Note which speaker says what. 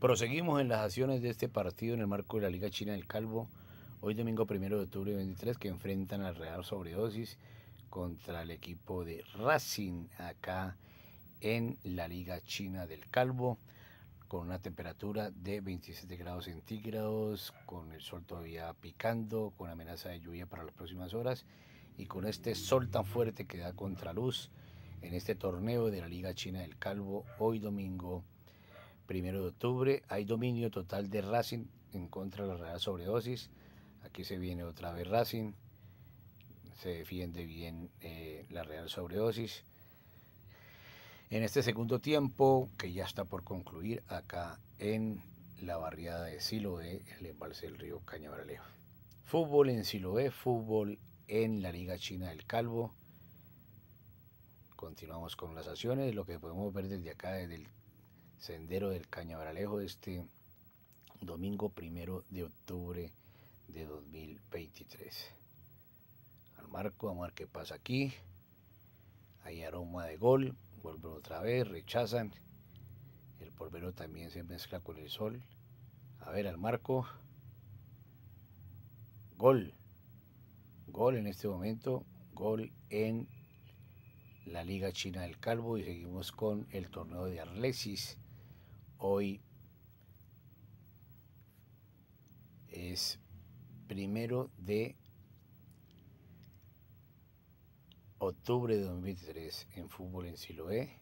Speaker 1: Proseguimos en las acciones de este partido en el marco de la Liga China del Calvo, hoy domingo 1 de octubre de 23, que enfrentan al Real Sobredosis contra el equipo de Racing acá en la Liga China del Calvo, con una temperatura de 27 grados centígrados, con el sol todavía picando, con amenaza de lluvia para las próximas horas y con este sol tan fuerte que da contraluz en este torneo de la Liga China del Calvo hoy domingo Primero de octubre hay dominio total de Racing en contra de la Real Sobredosis. Aquí se viene otra vez Racing. Se defiende bien eh, la Real Sobredosis. En este segundo tiempo, que ya está por concluir acá en la barriada de Siloé, el embalse del río Cañaveralejo. Fútbol en Siloé, fútbol en la Liga China del Calvo. Continuamos con las acciones, lo que podemos ver desde acá, desde el Sendero del Cañabralejo este domingo primero de octubre de 2023. Al marco, vamos a ver qué pasa aquí. Hay aroma de gol, vuelven otra vez, rechazan. El polvero también se mezcla con el sol. A ver, al marco. Gol. Gol en este momento. Gol en la Liga China del Calvo y seguimos con el torneo de Arlesis Hoy es primero de octubre de 2003 en fútbol en Siloé.